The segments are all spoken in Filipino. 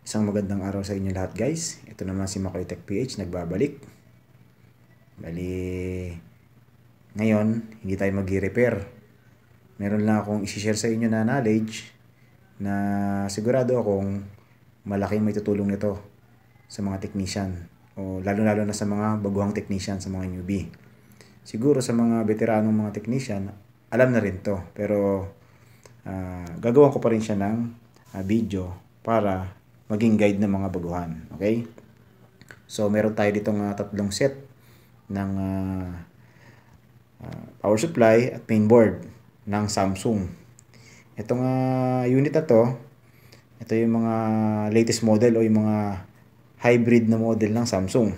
Isang magandang araw sa inyo lahat guys. Ito naman si Makoy Tech PH nagbabalik. Bali, ngayon, hindi tayo mag-repair. Meron lang akong isi-share sa inyo na knowledge na sigurado akong malaking may tutulong nito sa mga technician o lalo-lalo na sa mga baguhang technician sa mga newbie. Siguro sa mga veteranong mga technician, alam na rin to pero uh, ah, gagawin ko pa rin siya ng uh, video para maging guide ng mga baguhan. Okay? So, meron tayo ditong uh, tatlong set ng uh, uh, power supply at mainboard ng Samsung. Itong uh, unit na to, ito yung mga latest model o yung mga hybrid na model ng Samsung.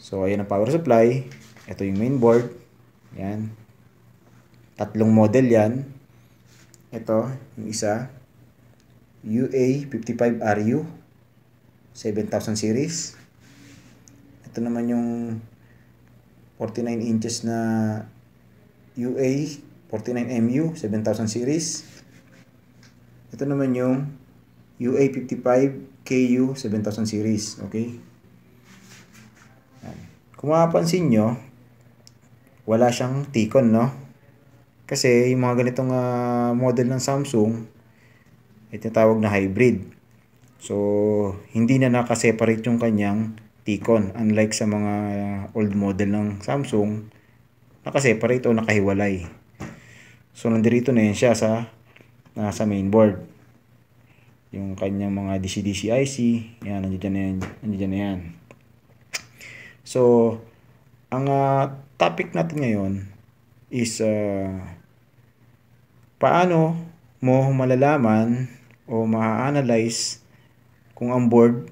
So, ayan ang power supply. Ito yung mainboard. Yan. Tatlong model yan. Ito, yung isa. UA55RU 7000 series. Ito naman yung 49 inches na UA 49MU 7000 series. Ito naman yung UA55KU 7000 series. Okay? Kung mapapansin nyo, wala siyang tikon, no? Kasi yung mga ganitong uh, model ng Samsung, itinatawag na hybrid. So, hindi na nakaseparate yung kanyang Tikon. Unlike sa mga old model ng Samsung, nakaseparate o nakahiwalay. So, nandirito na yan siya sa, uh, sa mainboard. Yung kanyang mga DC-DC IC, yan, nandiyan na yan. Nandiyan na yan. So, ang uh, topic natin ngayon is uh, paano mo malalaman o ma-analyze kung ang board,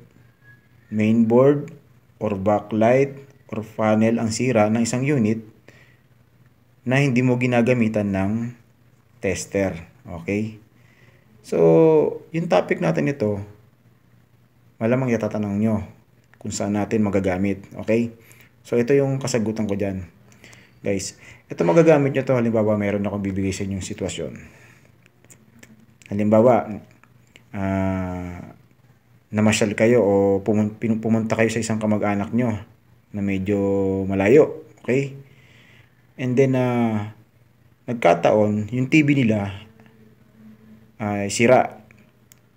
main board, or backlight, or funnel ang sira ng isang unit na hindi mo ginagamitan ng tester. Okay? So, yung topic natin ito, malamang yatatanong nyo kung saan natin magagamit. Okay? So, ito yung kasagutan ko dyan. Guys, ito magagamit nyo to halimbawa mayroon akong bibigay sa inyong sitwasyon. Halimbawa, uh, namasyal kayo o pumunta kayo sa isang kamag-anak nyo na medyo malayo. Okay? And then, uh, nagkataon, yung TV nila ah, ay uh, sira.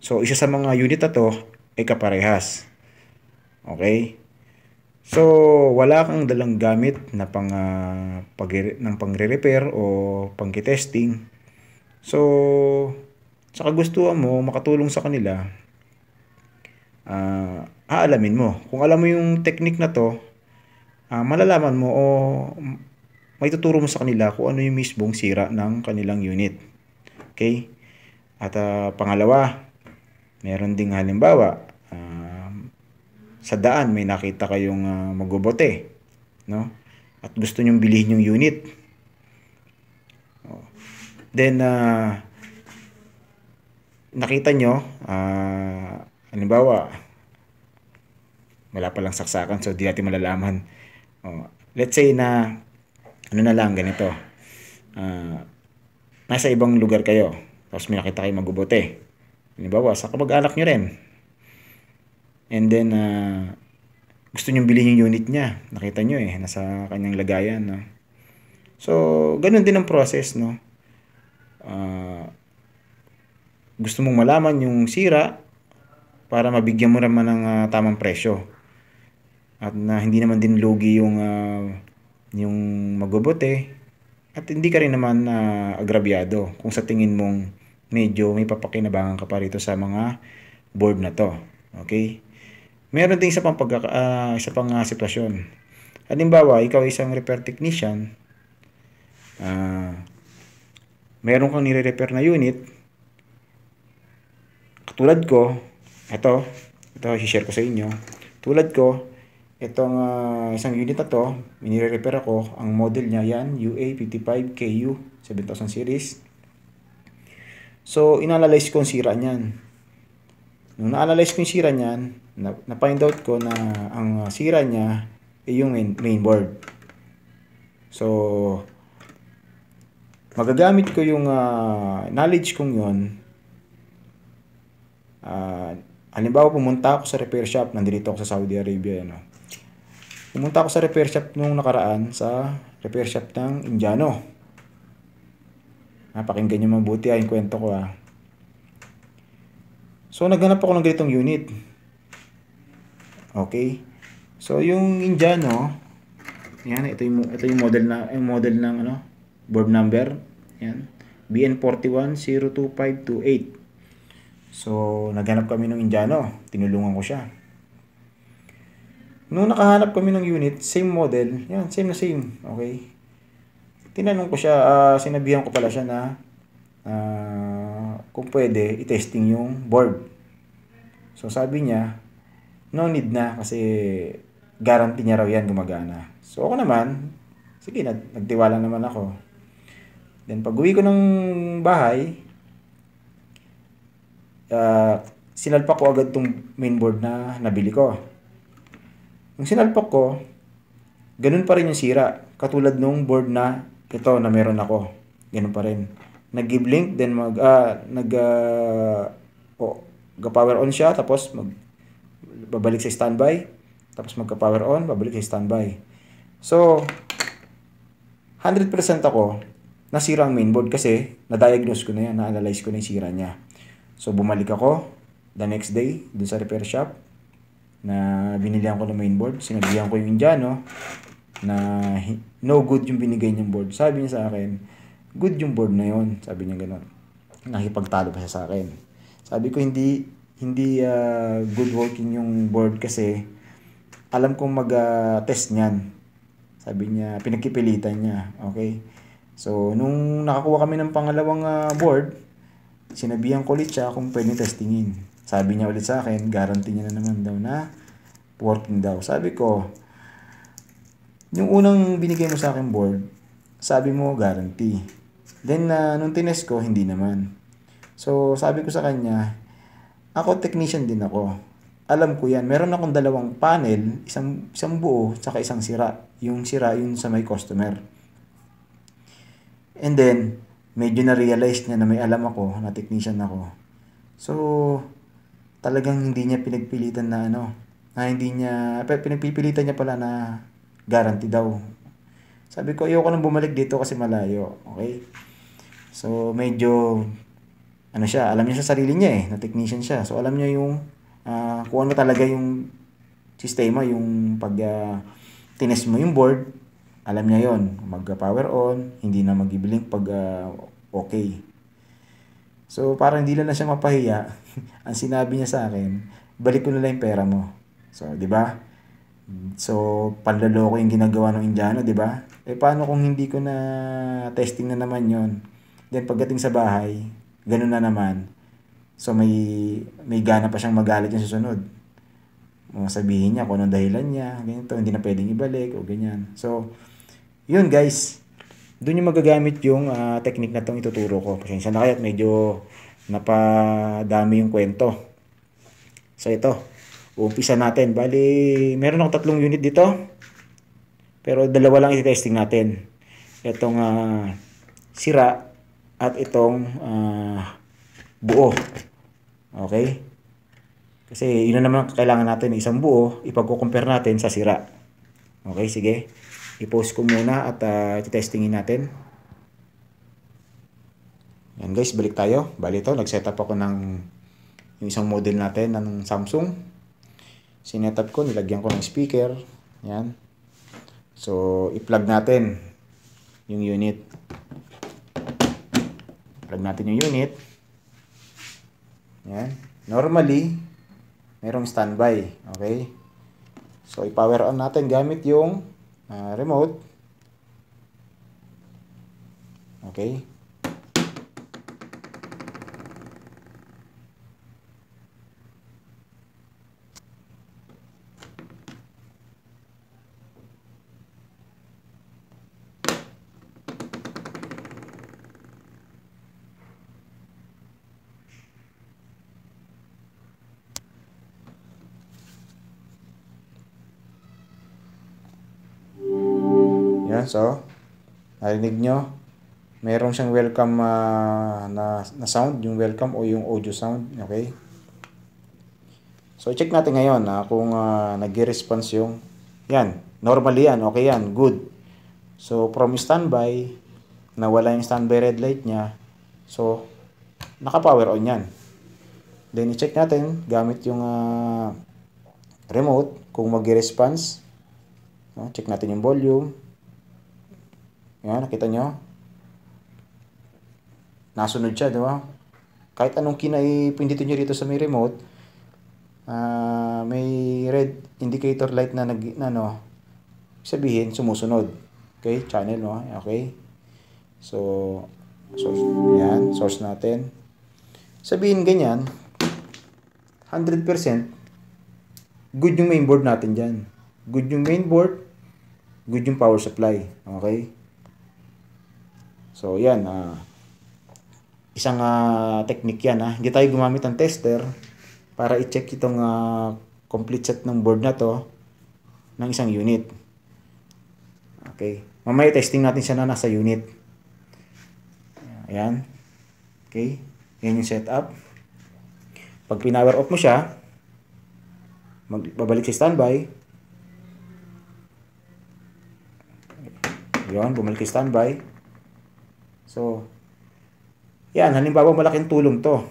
So, isa sa mga unit na to ay kaparehas. Okay? So, wala kang dalang gamit na pang, uh, pag, ng pangre-repair o pang-testing. So, tsaka gusto mo makatulong sa kanila, uh, aalamin mo. Kung alam mo yung technique na to, uh, malalaman mo o may tuturo mo sa kanila kung ano yung mismong sira ng kanilang unit. Okay? At uh, pangalawa, meron ding halimbawa, uh, sa daan may nakita kayong uh, magubote, no? At gusto nyong bilhin yung unit. Oh. Then, uh, nakita nyo, uh, halimbawa, wala palang saksakan so di natin malalaman. Oh, let's say na, ano na lang, ganito. Uh, nasa ibang lugar kayo, tapos may nakita kayo magubote. Halimbawa, sa kamag-anak nyo rin. And then, uh, gusto nyong bilhin yung unit niya. Nakita niyo eh, nasa kanyang lagayan. No? So, ganun din ang process, no? Uh, gusto mong malaman yung sira para mabigyan mo naman ng uh, tamang presyo. At na hindi naman din lugi yung uh, yung magubote at hindi ka rin naman uh, agrabyado kung sa tingin mong medyo may papakinabangan ka pa rito sa mga board na to. Okay? Meron din sa pang pag uh, isa pang uh, sitwasyon. Halimbawa, ikaw ay isang repair technician. Uh, meron kang nire-repair na unit tulad ko, ito, ito i-share ko sa inyo. Tulad ko, itong uh, ah, isang unit na to, minire-repair ako, ang model niya yan, UA55KU 7000 series. So, inanalyze ko ang sira niyan. Nung na-analyze ko yung sira niyan, na-find out ko na ang sira niya ay yung main, board. So, magagamit ko yung uh, knowledge kong yon Uh, halimbawa, pumunta ako sa repair shop. Nandito ako sa Saudi Arabia. Ano. Pumunta ako sa repair shop nung nakaraan sa repair shop ng Indiano. Napakinggan nyo mabuti ha, ah, yung kwento ko ha. Ah. So, naghanap ako ng ganitong unit. Okay. So, yung Indiano, yan, ito yung, ito yung model na, yung model ng, ano, board number. Yan. BN4102528. So, naghanap kami ng Indiano. Tinulungan ko siya. Nung nakahanap kami ng unit, same model. Yan, same na same. Okay? Tinanong ko siya, uh, sinabihan ko pala siya na uh, kung pwede, i-testing yung board. So, sabi niya, no need na kasi guarantee niya raw yan gumagana. So, ako naman, sige, nagtiwala naman ako. Then, pag uwi ko ng bahay, uh, ah, sinalpa ko agad tong mainboard na nabili ko. Nung sinalpa ko, ganun pa rin yung sira. Katulad nung board na ito na meron ako. Ganun pa rin. Nag-give link, then mag, ah, nag, uh, ah, oh, power on siya, tapos mag, babalik sa standby, tapos magka-power on, babalik sa standby. So, 100% ako, nasira ang mainboard kasi na-diagnose ko na yan, na-analyze ko na yung sira niya. So bumalik ako the next day dun sa repair shop na binilihan ko ng main board. Sinabihan ko yung Indiano na no good yung binigay niyang board. Sabi niya sa akin, good yung board na yon Sabi niya gano'n. Nakipagtalo pa siya sa akin. Sabi ko hindi hindi uh, good working yung board kasi alam kong mag-test ah, uh, niyan. Sabi niya, pinagkipilitan niya. Okay? So, nung nakakuha kami ng pangalawang uh, board, Sinabihan ko ulit siya kung pwede testingin. Sabi niya ulit sa akin, guarantee niya na naman daw na working daw. Sabi ko, yung unang binigay mo sa akin board, sabi mo guarantee. Then, uh, nung tinest ko, hindi naman. So, sabi ko sa kanya, ako technician din ako. Alam ko yan. Meron akong dalawang panel, isang, isang buo, tsaka isang sira. Yung sira, yun sa may customer. And then, medyo na-realize niya na may alam ako, na technician ako. So, talagang hindi niya pinagpilitan na ano, na hindi niya, pinagpipilitan niya pala na guarantee daw. Sabi ko, ayoko nang bumalik dito kasi malayo. Okay? So, medyo, ano siya, alam niya sa sarili niya eh, na technician siya. So, alam niya yung, uh, kung ano talaga yung sistema, yung pag uh, tines mo yung board, alam niya yon Mag-power uh, on, hindi na mag-blink pag uh, okay. So, parang hindi na siya mapahiya. Ang sinabi niya sa akin, balik ko na lang yung pera mo. So, di ba? So, panlaloko yung ginagawa ng Indiano, di ba? Eh, paano kung hindi ko na testing na naman yon Then, pagdating sa bahay, ganun na naman. So, may, may gana pa siyang magalit yung susunod sabihin niya kung anong dahilan niya, ganito, hindi na pwedeng ibalik o ganyan. So, yun guys. Doon yung magagamit yung uh, technique na itong ituturo ko. Pasensya na kayo at medyo napadami yung kwento. So ito, uumpisa natin. Bali, meron akong tatlong unit dito. Pero dalawa lang i-testing natin. Itong uh, sira at itong uh, buo. Okay? Kasi yun na naman kailangan natin isang buo, ipagko-compare natin sa sira. Okay, sige. I-post ko muna at uh, ah, testingin natin. Yan guys, balik tayo. Bali ito, nag set up ako ng yung isang model natin ng Samsung. up ko, nilagyan ko ng speaker. Yan. So, i-plug natin yung unit. Plug natin yung unit. Yan. Normally, merong standby. Okay? So, i-power on natin gamit yung uh, remote okay So, narinig nyo. Meron siyang welcome uh, na, na sound, yung welcome o yung audio sound. Okay? So, check natin ngayon uh, kung uh, ah, nag-response yung yan. Normally yan. Okay yan. Good. So, from standby, nawala yung standby red light niya. So, naka-power on yan. Then, i-check natin gamit yung uh, remote kung mag-response. No? Check natin yung volume. Ayan, nakita nyo? Nasunod siya, di ba? Kahit anong kinaipinditin nyo dito sa may remote, uh, may red indicator light na nag, na, ano, sabihin, sumusunod. Okay, channel, no? Okay. So, source, yan, source natin. Sabihin ganyan, 100% good yung mainboard natin dyan. Good yung mainboard, good yung power supply. Okay? So, yan. Uh, isang uh, technique yan. Ha. Ah. Hindi tayo gumamit ng tester para i-check itong uh, complete set ng board na to ng isang unit. Okay. Mamaya testing natin siya na nasa unit. Ayan. Okay. Yan yung setup. Pag pinower off mo siya, magbabalik sa standby. Yun, bumalik sa standby. So, yan, halimbawa malaking tulong to.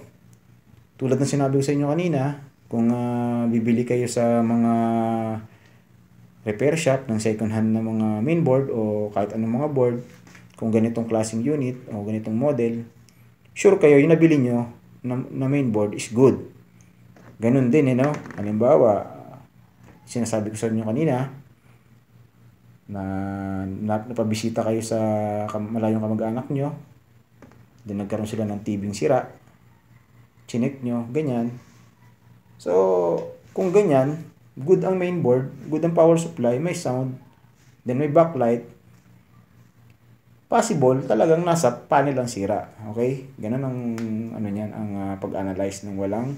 Tulad ng sinabi ko sa inyo kanina, kung uh, bibili kayo sa mga repair shop ng second hand na mga mainboard o kahit anong mga board, kung ganitong klaseng unit o ganitong model, sure kayo yung nabili nyo na, na mainboard is good. Ganun din, you eh, know? Halimbawa, sinasabi ko sa inyo kanina, na, na napabisita kayo sa malayong kamag-anak nyo, then nagkaroon sila ng tibing sira, chinik nyo, ganyan. So, kung ganyan, good ang mainboard, good ang power supply, may sound, then may backlight, possible talagang nasa panel ang sira. Okay? Ganun ang ano niyan ang uh, pag-analyze ng walang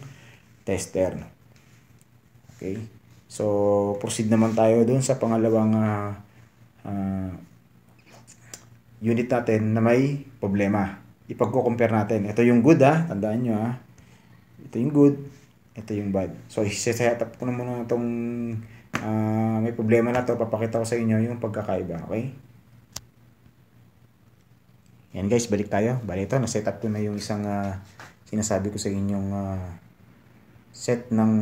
tester. Okay? So proceed naman tayo doon sa pangalawang uh, uh, unit natin na may problema. Ipagko-compare natin. Ito yung good ha, ah. tandaan nyo ha. Ah. Ito yung good, ito yung bad. So, isa-set up ko na muna itong uh, may problema na to Papakita ko sa inyo yung pagkakaiba, okay? Yan guys, balik tayo. Bali ito, nasetup ko na yung isang uh, sinasabi ko sa inyong uh, set ng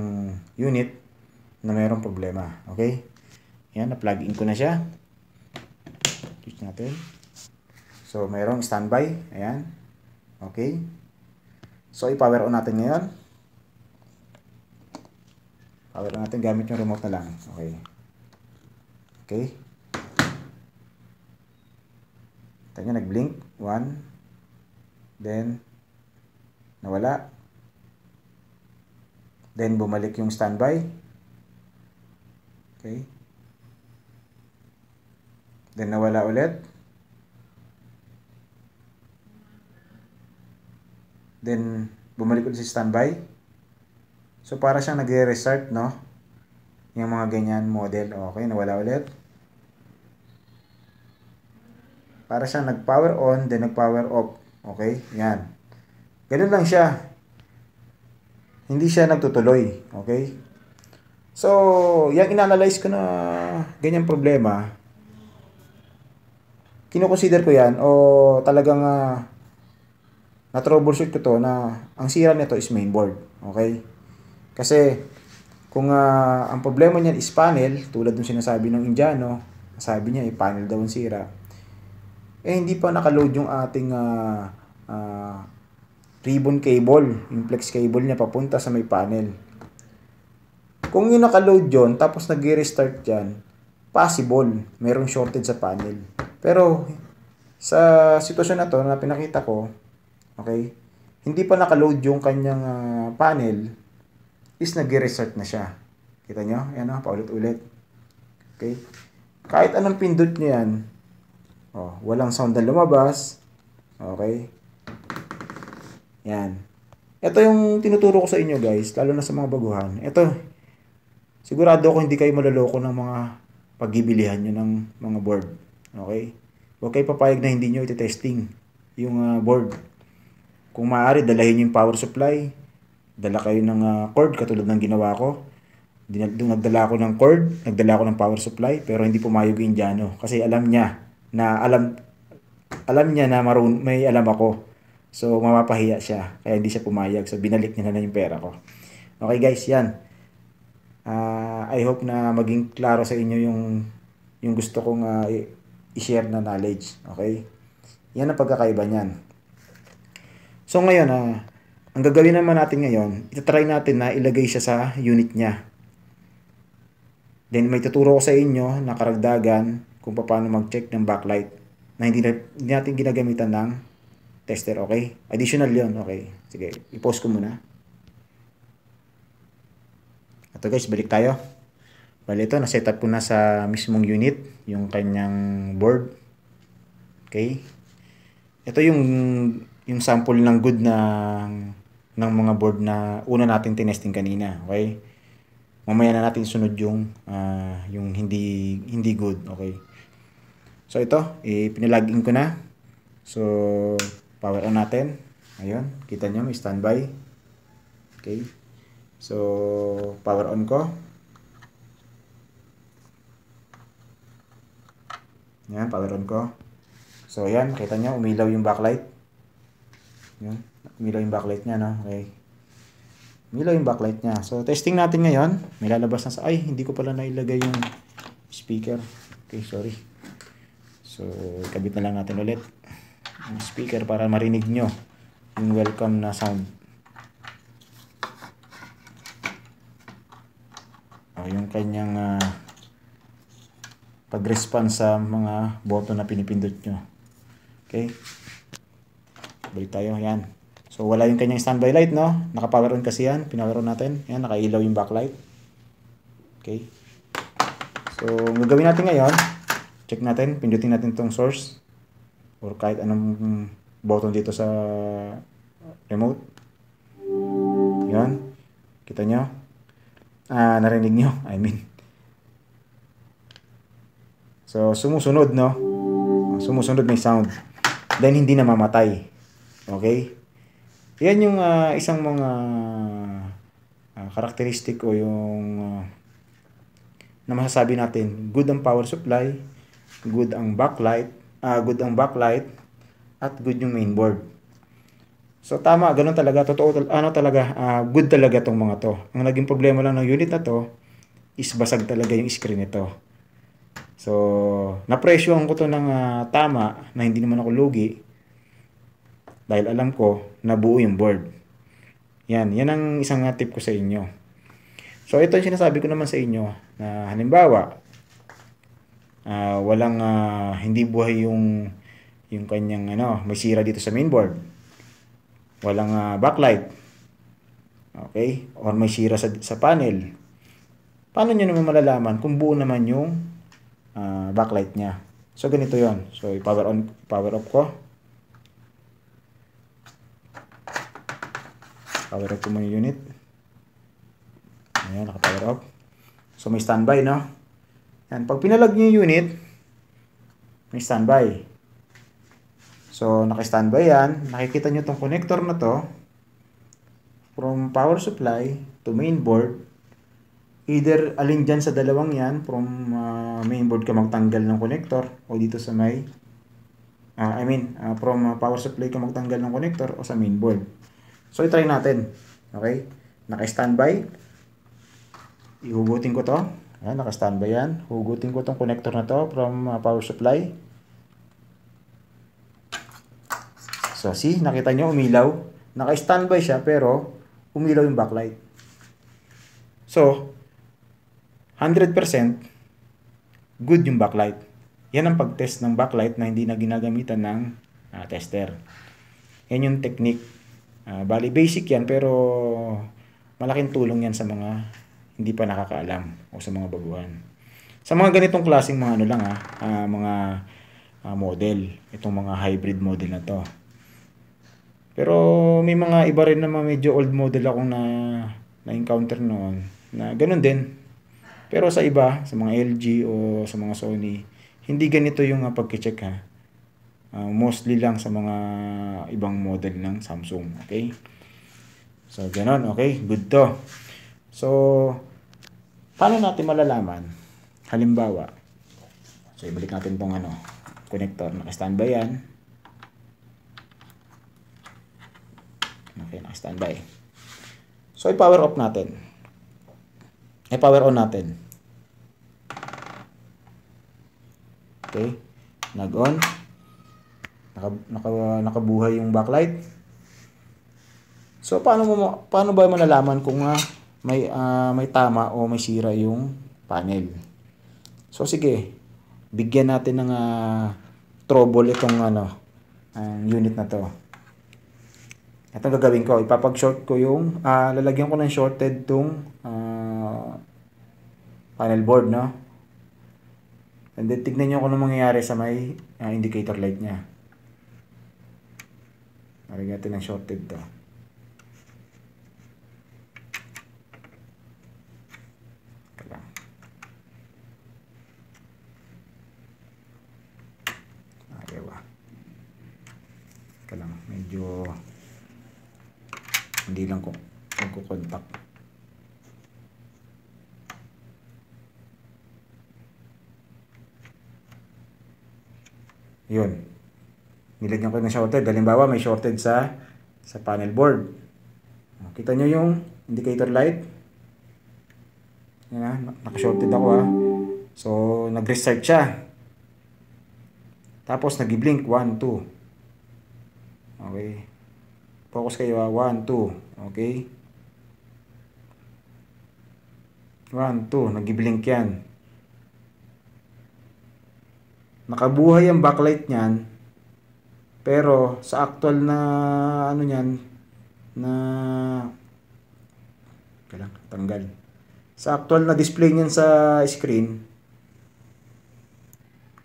unit na mayroong problema. Okay? Yan, na-plug in ko na siya. Switch natin. So, mayroong standby. Ayan. Okay. So, i-power on natin ngayon. Power on natin gamit yung remote na lang. Okay. Okay. Tignan nyo, nag-blink. One. Then, nawala. Then, bumalik yung standby. Okay. Then nawala ulit. Then bumalik ulit si standby. So para siyang nagre-restart, no? Yung mga ganyan model. Okay, nawala ulit. Para siyang nag-power on, then nag-power off. Okay, yan. Ganun lang siya. Hindi siya nagtutuloy. Okay? So, yung inanalyze ko na ganyang problema, kinukonsider ko yan o talagang uh, ah, na troubleshoot ko to na ang sira nito is mainboard. Okay? Kasi kung uh, ang problema niyan is panel, tulad ng sinasabi ng Indiano, sabi niya eh panel daw ang sira. Eh hindi pa nakaload yung ating uh, uh, ribbon cable, yung flex cable niya papunta sa may panel. Kung yung nakaload yon tapos nag-restart yan, possible merong shortage sa panel. Pero sa sitwasyon na to na pinakita ko, okay, hindi pa nakaload yung kanyang uh, panel is nag-restart na siya. Kita nyo? Ayan o, ah, paulit-ulit. Okay? Kahit anong pindot nyo yan, oh, walang sound na lumabas. Okay? Yan. Ito yung tinuturo ko sa inyo guys, lalo na sa mga baguhan. Ito, sigurado ako hindi kayo malaloko ng mga pagibilihan nyo ng mga board. Okay? Huwag kayo papayag na hindi nyo iti-testing yung uh, board. Kung maaari, dalahin nyo yung power supply. Dala kayo ng uh, cord katulad ng ginawa ko. Dinag- nagdala ako ng cord, nagdala ako ng power supply, pero hindi pumayag yung Indiano. Kasi alam niya na alam alam niya na marun, may alam ako. So, mamapahiya siya. Kaya hindi siya pumayag. So, binalik niya na yung pera ko. Okay guys, yan. Uh, I hope na maging klaro sa inyo yung yung gusto kong uh, i-share na knowledge. Okay? Yan ang pagkakaiba niyan. So ngayon, uh, ang gagawin naman natin ngayon, itatry natin na ilagay siya sa unit niya. Then may tuturo ko sa inyo na karagdagan kung paano mag-check ng backlight na hindi, na, hindi natin ginagamitan ng tester, okay? Additional yon okay? Sige, i-post ko muna. Ito guys, balik tayo. Bali ito, na-setup ko na sa mismong unit, yung kanyang board. Okay. Ito yung yung sample ng good na ng mga board na una nating tinesting kanina, okay? Mamaya na natin sunod yung uh, yung hindi hindi good, okay? So ito, ipinilagin eh, ko na. So power on natin. Ayun, kita niyo, standby. Okay. So, power on ko. Yan, power on ko. So, yan. Kita nyo, umilaw yung backlight. Yan. Umilaw yung backlight niya, no? Okay. Umilaw yung backlight niya. So, testing natin ngayon. May lalabas na sa... Ay, hindi ko pala nailagay yung speaker. Okay, sorry. So, kabit na lang natin ulit yung speaker para marinig nyo yung welcome na sound. O, ah, yung kanyang uh, ah, pag respond sa mga boto na pinipindot nyo. Okay? Balik tayo. Yan. So, wala yung kanyang standby light, no? Nakapower on kasi yan. Pinawer on natin. naka-ilaw yung backlight. Okay? So, gagawin natin ngayon, check natin, pindutin natin itong source or kahit anong button dito sa remote. Yan. Kita nyo? uh, narinig nyo, I mean. So, sumusunod, no? Ah, sumusunod may sound. Then, hindi na mamatay. Okay? Yan yung uh, isang mga uh, karakteristik o yung uh, na masasabi natin, good ang power supply, good ang backlight, uh, good ang backlight, at good yung mainboard. So tama, ganun talaga, totoo, ano talaga, uh, good talaga tong mga to. Ang naging problema lang ng unit na to, is basag talaga yung screen nito. So, napresyohan ko to ng uh, tama na hindi naman ako lugi dahil alam ko nabuo yung board. Yan, yan ang isang ah, tip ko sa inyo. So, ito yung sinasabi ko naman sa inyo na halimbawa, uh, walang, uh, hindi buhay yung, yung kanyang, ano, may sira dito sa mainboard walang uh, backlight, okay, or may sira sa, sa panel, paano nyo naman malalaman kung buo naman yung uh, backlight niya? So, ganito yon So, i-power on, power off ko. Power off ko muna yung unit. Ayan, naka-power off. So, may standby, no? Yan, pag pinalag nyo yung unit, may standby. So, naka-standby yan. Nakikita nyo itong connector na to from power supply to main board. Either alin dyan sa dalawang yan, from uh, main board ka magtanggal ng connector o dito sa may, uh, I mean, uh, from uh, power supply ka magtanggal ng connector o sa main board. So, itry natin. Okay? Naka-standby. Ihugutin ko to. Ayan, naka-standby yan. Hugutin ko tong connector na to from uh, power supply So, see, nakita nyo, umilaw. Naka-standby siya, pero umilaw yung backlight. So, 100% good yung backlight. Yan ang pag-test ng backlight na hindi na ginagamitan ng uh, tester. Yan yung technique. Uh, bali, basic yan, pero malaking tulong yan sa mga hindi pa nakakaalam o sa mga baguhan. Sa mga ganitong klaseng mga ano lang ha, uh, ah, mga uh, model, itong mga hybrid model na to. Pero may mga iba rin na medyo old model akong na na-encounter noon na ganun din. Pero sa iba, sa mga LG o sa mga Sony, hindi ganito yung uh, ah, pagkicheck ha. Uh, mostly lang sa mga ibang model ng Samsung. Okay? So, ganun. Okay? Good to. So, paano natin malalaman? Halimbawa, so ibalik natin tong ano, connector. Naka-standby yan. Okay, naka-standby. So, i-power off natin. I-power on natin. Okay. Nag-on. Naka, naka, nakabuhay yung backlight. So, paano, mo, paano ba malalaman kung uh, may, uh, may tama o may sira yung panel? So, sige. Bigyan natin ng uh, trouble itong ano, ang unit na to ito gagawin ko, ipapag-short ko yung, uh, lalagyan ko ng shorted tong uh, panel board, no? And then, tignan nyo kung ano mangyayari sa may uh, indicator light niya. Maraming natin ng shorted to. Kailangan. Ah, medyo hindi lang ko magkukontak. Yun. Nilagyan ko ng shorted. Halimbawa, may shorted sa sa panel board. Kita nyo yung indicator light? Yan ah. na, nakashorted ako ha ah. So, nag-restart siya. Tapos, nag-blink. 1, 2. Okay. Focus kayo ha. 1, 2. Okay? 1, 2. nag yan. Nakabuhay ang backlight niyan. Pero sa actual na ano niyan na kailan tanggal. Sa actual na display niyan sa screen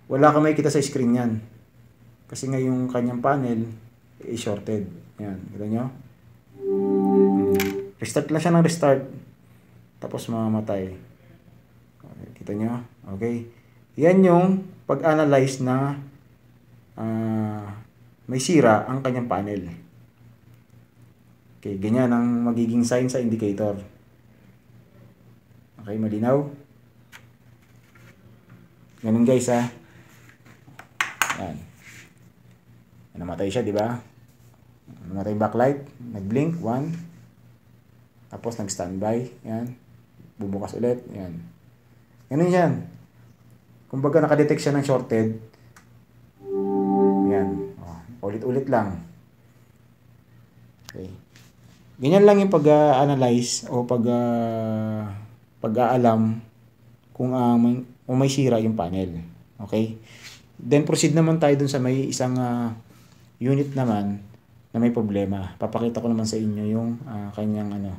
wala ka makikita sa screen niyan. Kasi nga yung kanyang panel i-shorted. Ayan, kita nyo? Hmm. Restart lang siya ng restart. Tapos mamamatay. Kita nyo? Okay. Yan yung pag-analyze na uh, may sira ang kanyang panel. Okay, ganyan ang magiging sign sa indicator. Okay, malinaw? Ganun guys ha. Yan. Namatay siya, di ba? namatay backlight, nag-blink, 1. Tapos nag-standby, yan. Bumukas ulit, yan. Ganun yan. Kumbaga nakadetect siya ng shorted. Yan. Oh, ulit-ulit lang. Okay. Ganyan lang yung pag-analyze o pag pag-aalam kung uh, kung may sira yung panel. Okay? Then proceed naman tayo dun sa may isang uh, unit naman na may problema. Papakita ko naman sa inyo yung uh, kanyang ano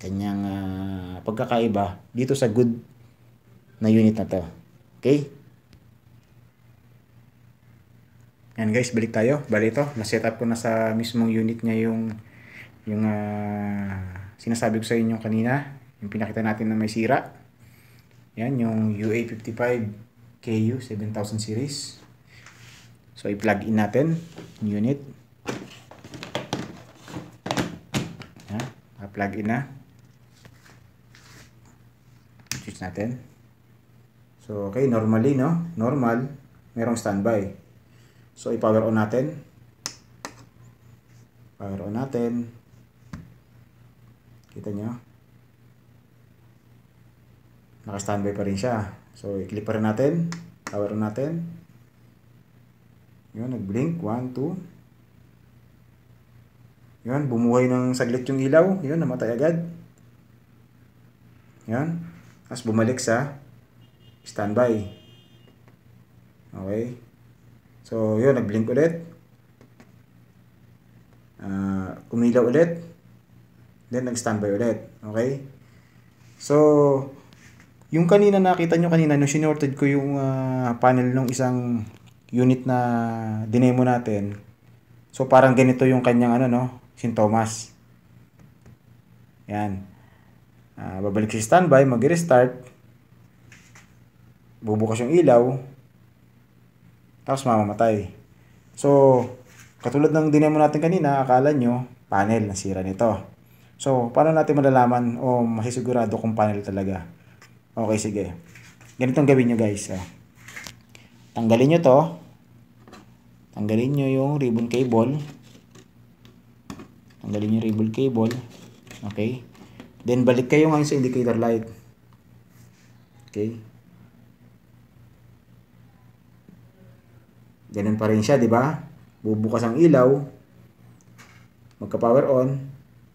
kanyang uh, pagkakaiba dito sa good na unit na to. Okay? Yan guys, balik tayo. Bali ito, na-set up ko na sa mismong unit niya yung yung uh, sinasabi ko sa inyo kanina, yung pinakita natin na may sira. Yan, yung UA55 KU 7000 series. So, i-plug in natin, unit. plug in na. Switch natin. So, okay. Normally, no? Normal. Merong standby. So, i-power on natin. Power on natin. Kita nyo. Naka-standby pa rin siya. So, i-click pa rin natin. Power on natin. Yun, nag-blink. 1, 2, yan, bumuhay ng saglit yung ilaw. Yan, namatay agad. Yan. Tapos bumalik sa standby. Okay. So, yun, nag-blink ulit. Uh, ah, umilaw ulit. Then, nag-standby ulit. Okay? So, yung kanina nakita nyo kanina, no, sinorted ko yung uh, panel ng isang unit na dinemo natin. So, parang ganito yung kanyang ano, no? St. Thomas. Yan. Uh, babalik si standby, mag-restart. Bubukas yung ilaw. Tapos mamamatay. So, katulad ng dinemo natin kanina, akala nyo, panel, nasira nito. So, paano natin malalaman o masisigurado kung panel talaga? Okay, sige. Ganitong gawin nyo guys. Uh, tanggalin nyo to. Tanggalin nyo yung ribbon cable Tanggalin yung rebel cable. Okay. Then, balik kayo ngayon sa indicator light. Okay. Ganun pa rin siya, di ba? Bubukas ang ilaw. Magka-power on.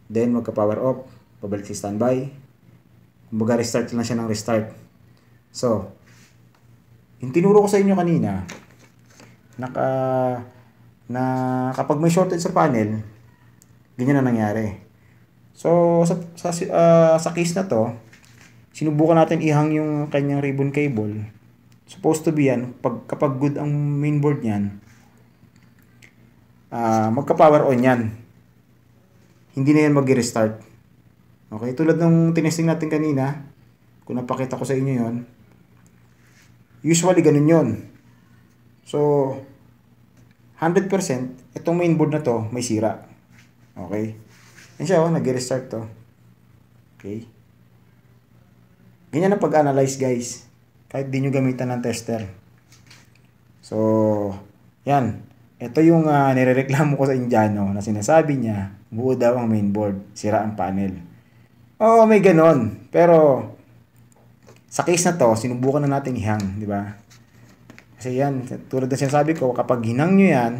Then, magka-power off. Pabalik sa standby. Kumbaga, restart lang siya ng restart. So, yung tinuro ko sa inyo kanina, naka, na kapag may shorted sa panel, Ganyan ang nangyari. So, sa, sa, uh, sa case na to, sinubukan natin ihang yung kanyang ribbon cable. Supposed to be yan, pag, kapag good ang mainboard niyan, uh, magka-power on yan. Hindi na yan mag-restart. Okay, tulad ng tinesting natin kanina, kung napakita ko sa inyo yon usually ganun yon So, 100%, itong mainboard na to may sira. Okay? Yan siya, oh, nag-restart to. Oh. Okay? Ganyan ang pag-analyze, guys. Kahit di nyo gamitan ng tester. So, yan. Ito yung uh, nirereklamo ko sa Indiano na sinasabi niya, buo daw ang mainboard, sira ang panel. Oo, oh, may ganon. Pero, sa case na to, sinubukan na natin ihang, di ba? Kasi yan, tulad na sinasabi ko, kapag hinang nyo yan,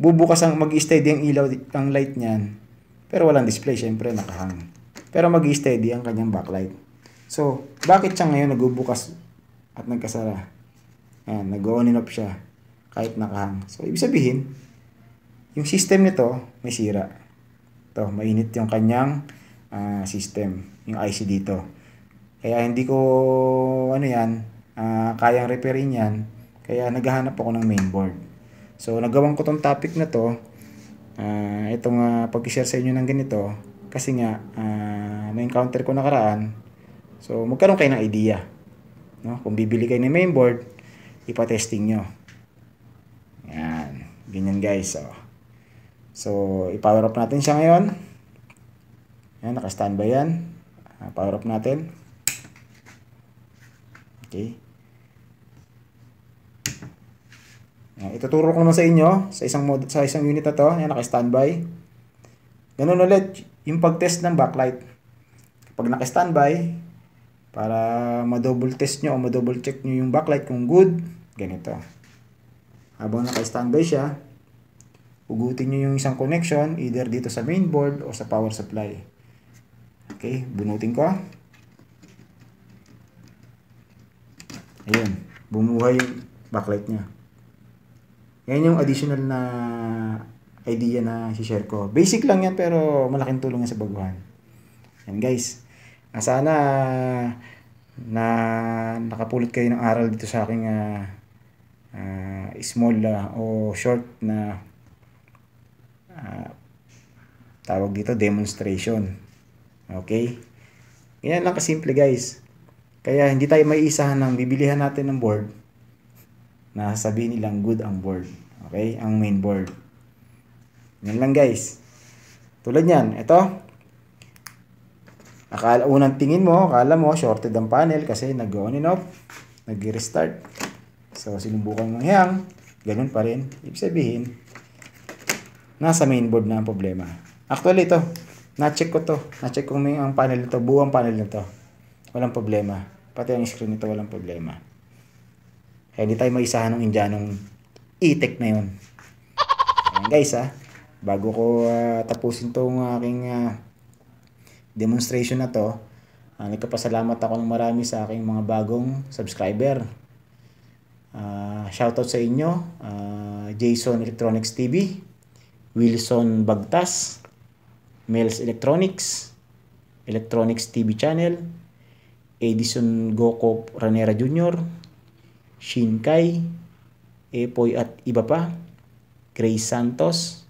bubukas ang mag-steady ang ilaw, ang light niyan. Pero walang display, syempre nakahang. Pero mag-steady ang kanyang backlight. So, bakit siya ngayon nagbubukas at nagkasara? Ayan, nag-on and off siya kahit nakahang. So, ibig sabihin, yung system nito may sira. To, mainit yung kanyang uh, system, yung IC dito. Kaya hindi ko ano yan, uh, kayang repairin yan. Kaya naghahanap ako ng mainboard. So, nagawang ko tong topic na to. Uh, itong uh, pag-share sa inyo ng ganito. Kasi nga, uh, na-encounter ko nakaraan. So, magkaroon kayo ng idea. No? Kung bibili kayo ng mainboard, ipatesting nyo. Yan. Ganyan guys. So, oh. so i-power up natin siya ngayon. Yan, naka-standby yan. Uh, power up natin. Okay. Ayan, ituturo ko naman sa inyo sa isang mod sa isang unit na to. Ayan, naka-standby. Ganun ulit yung pag-test ng backlight. Kapag naka-standby, para ma-double test nyo o ma-double check nyo yung backlight kung good, ganito. Habang naka-standby siya, ugutin nyo yung isang connection either dito sa mainboard o sa power supply. Okay, bunutin ko. Ah. Ayun, bumuhay yung backlight niya. Yan yung additional na idea na si-share ko. Basic lang yan pero malaking tulong yan sa baguhan. Yan guys. Ah, sana na nakapulot kayo ng aral dito sa aking uh, uh, small uh, o short na uh, tawag dito demonstration. Okay? Ganyan lang kasimple guys. Kaya hindi tayo may isahan ng bibilihan natin ng board na sabihin nilang good ang board. Okay? Ang main board. Yan lang guys. Tulad yan. Ito. Akala, unang tingin mo, akala mo, shorted ang panel kasi nag-on and off. Nag-restart. So, sinubukan mo yang. Ganun pa rin. Ibig sabihin, nasa main board na ang problema. Actually, ito. Na-check ko to. Na-check ko may ang panel nito. Buong panel nito. Walang problema. Pati ang screen nito walang problema. Kaya eh, hindi tayo maisahan ng Indianong itik na yun. Ayan guys ha. Ah. Bago ko uh, tapusin tong aking uh, demonstration na to, uh, nagkapasalamat ako ng marami sa aking mga bagong subscriber. Uh, shoutout sa inyo, uh, Jason Electronics TV, Wilson Bagtas, Mills Electronics, Electronics TV Channel, Edison Gokop Ranera Jr., Shinkai, Epoy at iba pa, Grace Santos,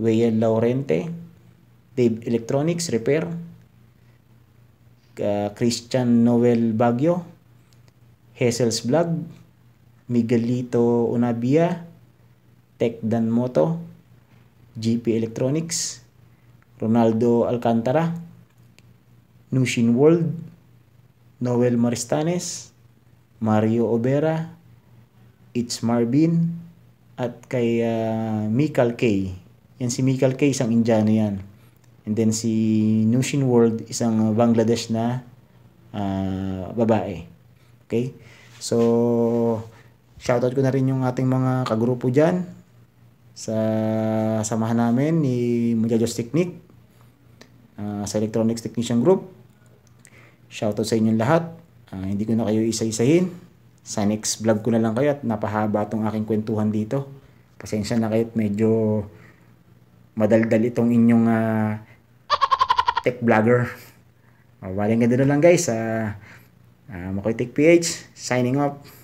Wayan Laurente, Dave Electronics Repair, ah, Christian Noel Bagyo, Hessel's Vlog, Miguelito Unabia, Tekdan Moto, GP Electronics, Ronaldo Alcantara, Nushin World, Noel Maristanes, Mario Obera, It's Marvin, at kay uh, ah, Mikal K. Yan si Mikal K, isang Indiano yan. And then si Nushin World, isang ah, Bangladesh na uh, babae. Okay? So, shoutout ko na rin yung ating mga kagrupo dyan sa samahan namin ni Mujajos Technique uh, sa Electronics Technician Group. Shoutout sa inyong lahat. Uh, hindi ko na kayo isa-isahin. Sa next vlog ko na lang kayo at napahaba itong aking kwentuhan dito. Pasensya na kayo at medyo madaldal itong inyong uh, tech vlogger. Uh, Walang ganda na lang guys. Uh, uh, Makoy Tech PH signing off.